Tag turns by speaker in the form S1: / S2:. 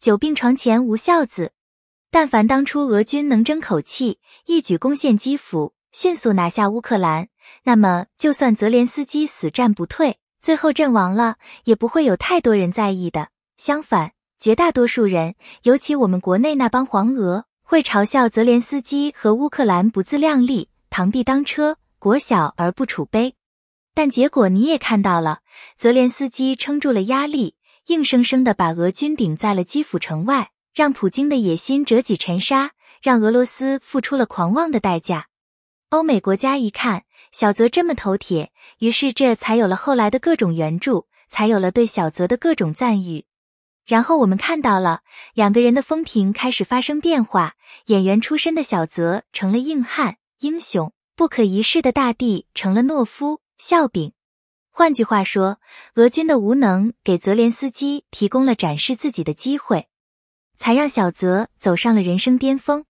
S1: 久病床前无孝子。但凡当初俄军能争口气，一举攻陷基辅，迅速拿下乌克兰，那么就算泽连斯基死战不退，最后阵亡了，也不会有太多人在意的。相反，绝大多数人，尤其我们国内那帮黄俄，会嘲笑泽连斯基和乌克兰不自量力，螳臂当车，国小而不储备。但结果你也看到了，泽连斯基撑住了压力。硬生生的把俄军顶在了基辅城外，让普京的野心折戟沉沙，让俄罗斯付出了狂妄的代价。欧美国家一看小泽这么头铁，于是这才有了后来的各种援助，才有了对小泽的各种赞誉。然后我们看到了两个人的风评开始发生变化，演员出身的小泽成了硬汉英雄，不可一世的大帝成了懦夫笑柄。换句话说，俄军的无能给泽连斯基提供了展示自己的机会，才让小泽走上了人生巅峰。